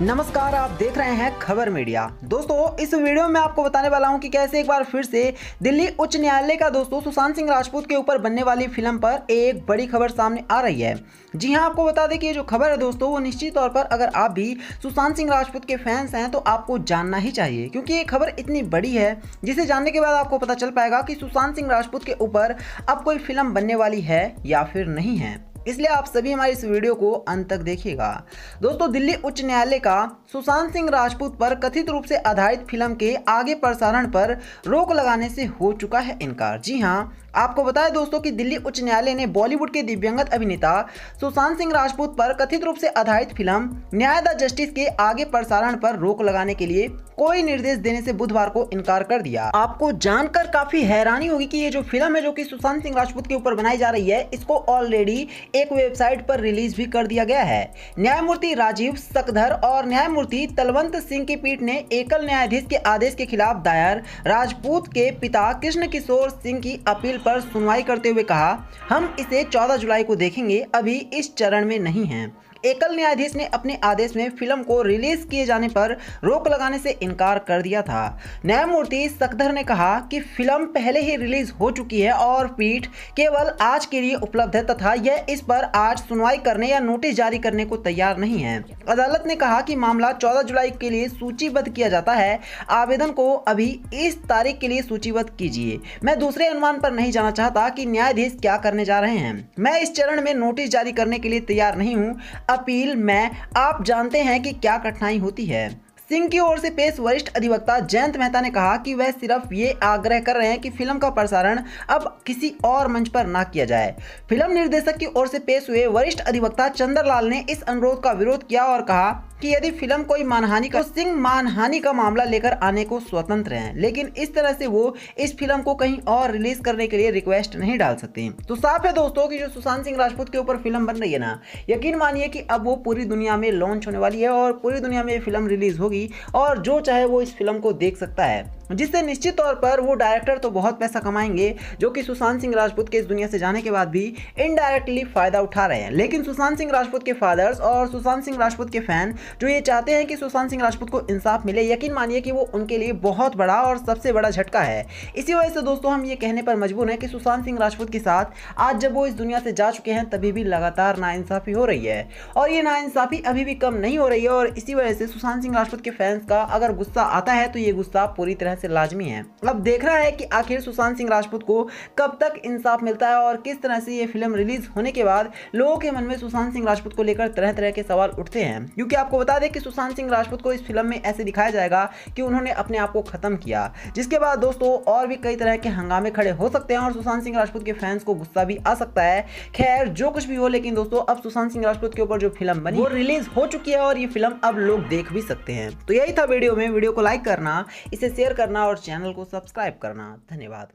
नमस्कार आप देख रहे हैं खबर मीडिया दोस्तों इस वीडियो में आपको बताने वाला हूं कि कैसे एक बार फिर से दिल्ली उच्च न्यायालय का दोस्तों सुशांत सिंह राजपूत के ऊपर बनने वाली फिल्म पर एक बड़ी खबर सामने आ रही है जी हां आपको बता दें कि ये जो खबर है दोस्तों वो निश्चित तौर पर अगर आप भी सुशांत सिंह राजपूत के फैंस हैं तो आपको जानना ही चाहिए क्योंकि ये खबर इतनी बड़ी है जिसे जानने के बाद आपको पता चल पाएगा कि सुशांत सिंह राजपूत के ऊपर अब कोई फिल्म बनने वाली है या फिर नहीं है इसलिए आप सभी हमारे इस वीडियो को अंत तक देखिएगा दोस्तों दिल्ली उच्च न्यायालय का सुशांत सिंह राजपूत पर कथित रूप से आधारित फिल्म के आगे प्रसारण पर रोक लगाने से हो चुका है इनकार जी हाँ आपको बताएं दोस्तों कि दिल्ली उच्च न्यायालय ने बॉलीवुड के दिव्यांगत अभिनेता सुशांत सिंह राजपूत पर कथित रूप से आधारित फिल्म न्याय द जस्टिस के आगे प्रसारण पर रोक लगाने के लिए कोई निर्देश देने से बुधवार को इनकार कर दिया आपको जानकर काफी हैरानी होगी कि ये जो फिल्म है जो कि सुशांत सिंह राजपूत के ऊपर बनाई जा रही है इसको ऑलरेडी एक वेबसाइट पर रिलीज भी कर दिया गया है न्यायमूर्ति राजीव सकधर और न्यायमूर्ति तलवंत सिंह की पीठ ने एकल न्यायाधीश के आदेश के खिलाफ दायर राजपूत के पिता कृष्ण किशोर सिंह की अपील पर सुनवाई करते हुए कहा हम इसे 14 जुलाई को देखेंगे अभी इस चरण में नहीं है एकल न्यायाधीश ने अपने आदेश में फिल्म को रिलीज किए जाने पर रोक लगाने से इनकार कर दिया था न्यायमूर्ति सकधर ने कहा कि फिल्म पहले ही रिलीज हो चुकी है और पीठ केवल आज के लिए उपलब्ध है तथा यह इस पर आज सुनवाई करने या नोटिस जारी करने को तैयार नहीं है अदालत ने कहा कि मामला चौदह जुलाई के लिए सूचीबद्ध किया जाता है आवेदन को अभी इस तारीख के लिए सूचीबद्ध कीजिए मैं दूसरे अनुमान पर नहीं जाना चाहता कि न्यायाधीश क्या करने जा रहे हैं मैं इस चरण में नोटिस जारी करने के लिए तैयार नहीं हूँ अपील में आप जानते हैं कि क्या कठिनाई होती है सिंह की ओर से पेश वरिष्ठ अधिवक्ता जयंत मेहता ने कहा कि वह सिर्फ ये आग्रह कर रहे हैं कि फिल्म का प्रसारण अब किसी और मंच पर ना किया जाए फिल्म निर्देशक की ओर से पेश हुए वरिष्ठ अधिवक्ता चंद्रलाल ने इस अनुरोध का विरोध किया और कहा कि यदि फिल्म कोई मानहानि का तो सिंह मानहानि का मामला लेकर आने को स्वतंत्र हैं लेकिन इस तरह से वो इस फिल्म को कहीं और रिलीज करने के लिए रिक्वेस्ट नहीं डाल सकते तो साफ है दोस्तों कि जो सुशांत सिंह राजपूत के ऊपर फिल्म बन रही है ना यकीन मानिए कि अब वो पूरी दुनिया में लॉन्च होने वाली है और पूरी दुनिया में ये फिल्म रिलीज होगी और जो चाहे वो इस फिल्म को देख सकता है जिससे निश्चित तौर पर वो डायरेक्टर तो बहुत पैसा कमाएंगे जो कि सुशांत सिंह राजपूत के इस दुनिया से जाने के बाद भी इनडायरेक्टली फ़ायदा उठा रहे हैं लेकिन सुशांत सिंह राजपूत के फादर्स और सुशांत सिंह राजपूत के फैन जो ये चाहते हैं कि सुशांत सिंह राजपूत को इंसाफ मिले यकीन मानिए कि वो उनके लिए बहुत बड़ा और सबसे बड़ा झटका है इसी वजह से दोस्तों हम ये कहने पर मजबूर हैं कि सुशांत सिंह राजपूत के साथ आज जब वो इस दुनिया से जा चुके हैं तभी भी लगातार नाइंसाफ़ी हो रही है और ये नाइंसाफ़ी अभी भी कम नहीं हो रही है और इसी वजह से सुशांत सिंह राजपूत के फैंस का अगर गुस्सा आता है तो ये गुस्सा पूरी तरह से लाजमी है अब देखना है कि आखिर सुशांत सिंह राजपूत को कब तक इंसाफ मिलता है और किस तरह से ये फिल्म रिलीज होने के बाद लोगों के मन में सुशांत सिंह राजपूत को लेकर तरह तरह के सवाल उठते हैं क्योंकि आपको बता दें कि सुशांत सिंह राजपूत को इस फिल्म में ऐसे दिखाया जाएगा कि उन्होंने अपने आप को खत्म किया जिसके बाद दोस्तों और भी कई तरह के हंगामे खड़े हो सकते हैं और सुशांत सिंह राजपूत के फैंस को गुस्सा भी आ सकता है खैर जो कुछ भी हो लेकिन दोस्तों अब सुशांत सिंह राजपूत के ऊपर जो फिल्म बनी वो रिलीज हो चुकी है और ये फिल्म अब लोग देख भी सकते हैं तो यही था वीडियो में वीडियो को लाइक करना इसे शेयर करना करना और चैनल को सब्सक्राइब करना धन्यवाद